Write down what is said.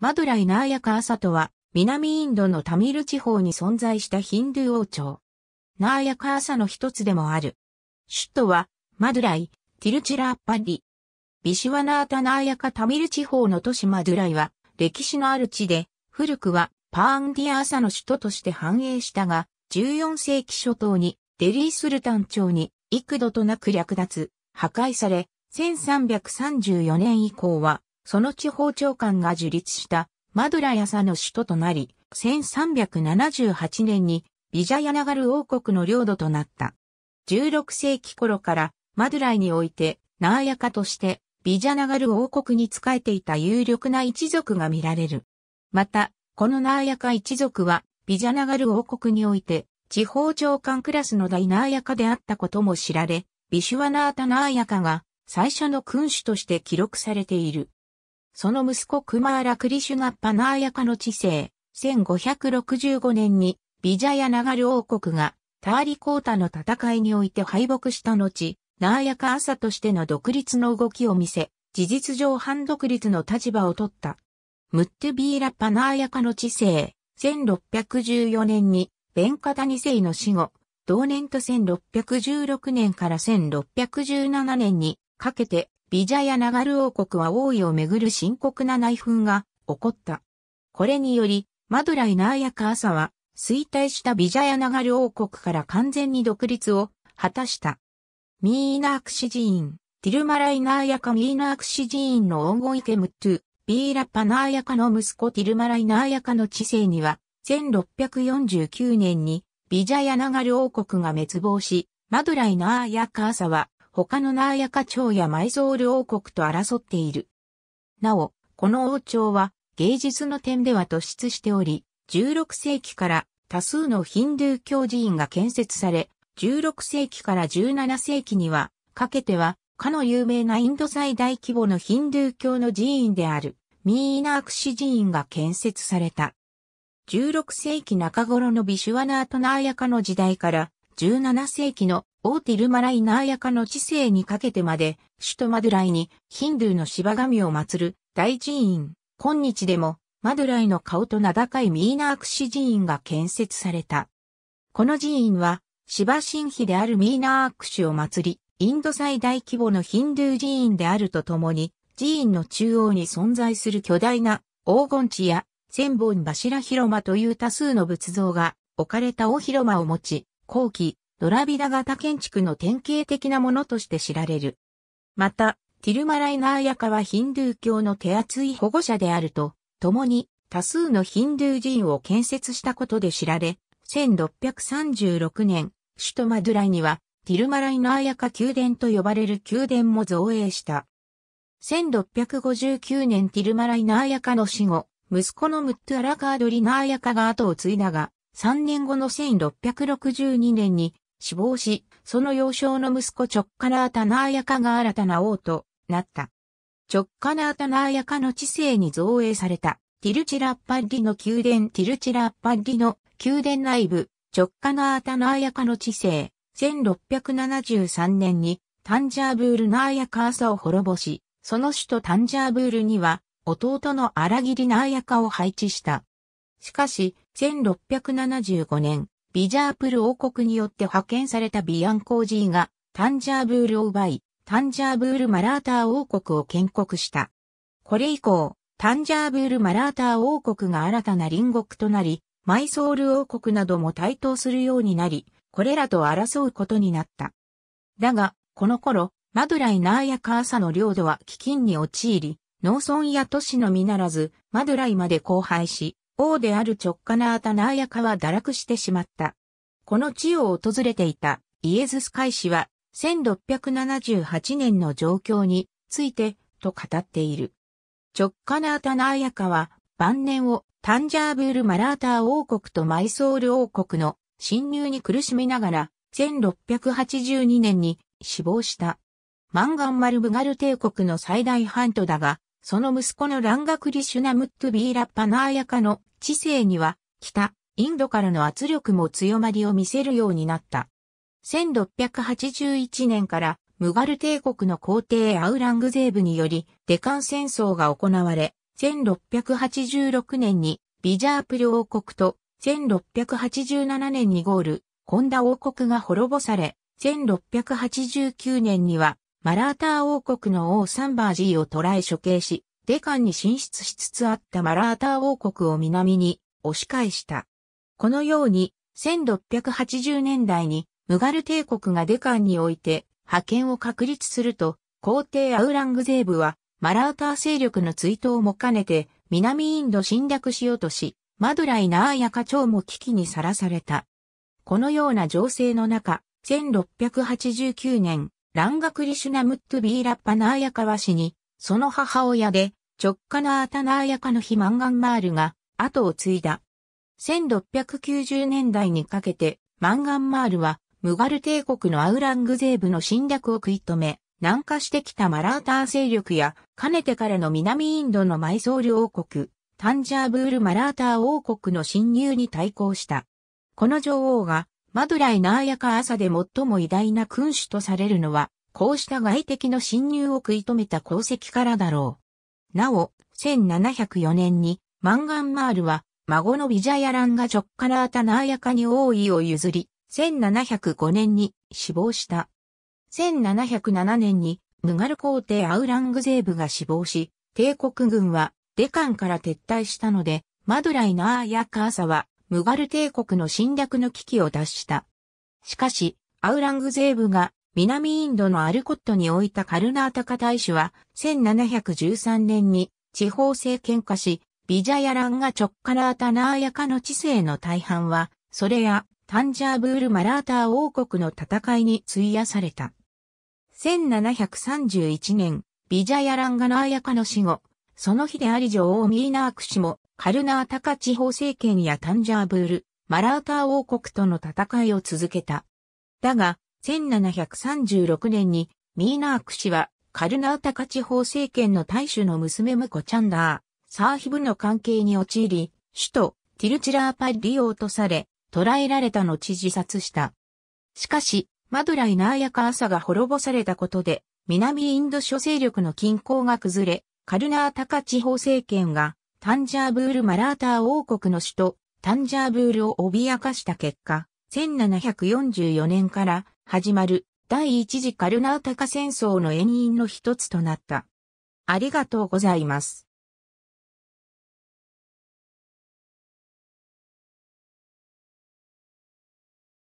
マドライナーヤカーサとは、南インドのタミル地方に存在したヒンドゥー王朝。ナーヤカーサの一つでもある。首都は、マドライ、ティルチラッパリ。ビシュワナータナーヤカタミル地方の都市マドライは、歴史のある地で、古くは、パーンディアーサの首都として繁栄したが、14世紀初頭に、デリースルタン朝に、幾度となく略奪、破壊され、1334年以降は、その地方長官が樹立したマドラヤサの首都となり、1378年にビジャヤナガル王国の領土となった。16世紀頃からマドライにおいてナーヤカとしてビジャナガル王国に仕えていた有力な一族が見られる。また、このナーヤカ一族はビジャナガル王国において地方長官クラスの大ナーヤカであったことも知られ、ビシュワナータナーヤカが最初の君主として記録されている。その息子クマーラ・クリシュナッパ・ナーヤカの治世、1565年にビジャヤナガル王国がターリコータの戦いにおいて敗北した後、ナーヤカ朝としての独立の動きを見せ、事実上反独立の立場を取った。ムッテビーラ・パナーヤカの治世、1614年にベンカダニ世の死後、同年と1616年から1617年にかけてビジャヤナガル王国は王位をめぐる深刻な内紛が起こった。これにより、マドライナーヤカーサは、衰退したビジャヤナガル王国から完全に独立を果たした。ミーナークシ寺院、ティルマライナーヤカミーナークシ寺院の黄金ケムトゥ、ビーラパナーヤカの息子ティルマライナーヤカの治世には、1649年にビジャヤナガル王国が滅亡し、マドライナーヤカーサは他のナーヤカ朝やマイゾール王国と争っている。なお、この王朝は芸術の点では突出しており、16世紀から多数のヒンドゥー教寺院が建設され、16世紀から17世紀には、かけては、かの有名なインド最大規模のヒンドゥー教の寺院である、ミーナークシ寺院が建設された。16世紀中頃のビシュワナートナーヤカの時代から、17世紀のオーティルマライナーヤカの知性にかけてまで、首都マドゥライにヒンドゥーの芝神を祀る大寺院、今日でもマドゥライの顔と名高いミーナークシ寺院が建設された。この寺院は、芝神秘であるミーナークシを祀り、インド最大規模のヒンドゥー寺院であるとともに、寺院の中央に存在する巨大な黄金地や千本柱広間という多数の仏像が置かれた大広間を持ち、後期、ドラビダ型建築の典型的なものとして知られる。また、ティルマライナーヤカはヒンドゥー教の手厚い保護者であると、共に多数のヒンドゥー人を建設したことで知られ、1636年、首都マドゥライには、ティルマライナーヤカ宮殿と呼ばれる宮殿も造営した。1659年ティルマライナーヤカの死後、息子のムットアラカードリナーヤカが後を継いだが、3年後の1662年に死亡し、その幼少の息子直下ナータナーヤカが新たな王となった。直下ナータナーヤカの知世に造営された、ティルチラッパッリの宮殿ティルチラッパッリの宮殿内部、直下ナータナーヤカの治世、1673年にタンジャーブールナーヤカーサを滅ぼし、その首都タンジャーブールには弟の荒切ナーヤカを配置した。しかし、1675年、ビジャープル王国によって派遣されたビアンコージーが、タンジャーブールを奪い、タンジャーブールマラーター王国を建国した。これ以降、タンジャーブールマラーター王国が新たな隣国となり、マイソール王国なども台頭するようになり、これらと争うことになった。だが、この頃、マドライナーやカーサの領土は飢饉に陥り、農村や都市のみならず、マドライまで荒廃し、王である直下なアタナーヤカは堕落してしまった。この地を訪れていたイエズス会士は1678年の状況についてと語っている。直下なアタナーヤカは晩年をタンジャーブール・マラーター王国とマイソール王国の侵入に苦しみながら1682年に死亡した。マンガンマルブガル帝国の最大半島だが、その息子のランガクリシュナムットビーラッパナーヤカの知性には、北、インドからの圧力も強まりを見せるようになった。1681年からムガル帝国の皇帝アウラングゼーブにより、デカン戦争が行われ、1686年にビジャープル王国と、1687年にゴール、コンダ王国が滅ぼされ、1689年にはマラーター王国の王サンバージーを捕らえ処刑し、デカンに進出しつつあったマラーター王国を南に押し返した。このように、1680年代にムガル帝国がデカンにおいて覇権を確立すると、皇帝アウラングゼーブはマラーター勢力の追悼も兼ねて南インド侵略しようとし、マドライナーヤカ長も危機にさらされた。このような情勢の中、1689年、ランガクリシュナムットビーラッパナーヤカワシに、その母親で、直下のアタナーヤカのヒマンガンマールが、後を継いだ。1690年代にかけて、マンガンマールは、ムガル帝国のアウラングゼーブの侵略を食い止め、南下してきたマラーター勢力や、かねてからの南インドの埋ール王国、タンジャーブールマラーター王国の侵入に対抗した。この女王がマドライ・ナーヤカ朝で最も偉大な君主とされるのは、こうした外敵の侵入を食い止めた功績からだろう。なお、1704年に、マンガンマールは、孫のビジャヤランがジョッカラータ・ナーヤカに王位を譲り、1705年に死亡した。1707年に、ムガル皇帝アウラングゼーブが死亡し、帝国軍はデカンから撤退したので、マドライ・ナーヤカアサはムガル帝国の侵略の危機を脱した。しかし、アウラングゼーブが南インドのアルコットに置いたカルナータカ大使は1713年に地方政権化し、ビジャヤランが直カラータナーヤカの知性の大半は、それやタンジャーブールマラーター王国の戦いに費やされた。1731年、ビジャヤランガナーヤカの死後、その日であり女王ミーナーク氏もカルナータカ地方政権やタンジャーブール、マラーター王国との戦いを続けた。だが、1736年にミーナーク氏はカルナータカ地方政権の大主の娘ムコチャンダー、サーヒブの関係に陥り、首都ティルチラーパリリ王とされ、捕らえられた後自殺した。しかし、マドライナーヤカーサが滅ぼされたことで、南インド諸勢力の均衡が崩れ、カルナータカ地方政権がタンジャーブール・マラーター王国の首都、タンジャーブールを脅かした結果、1744年から始まる第一次カルナータカ戦争の延因の一つとなった。ありがとうございます。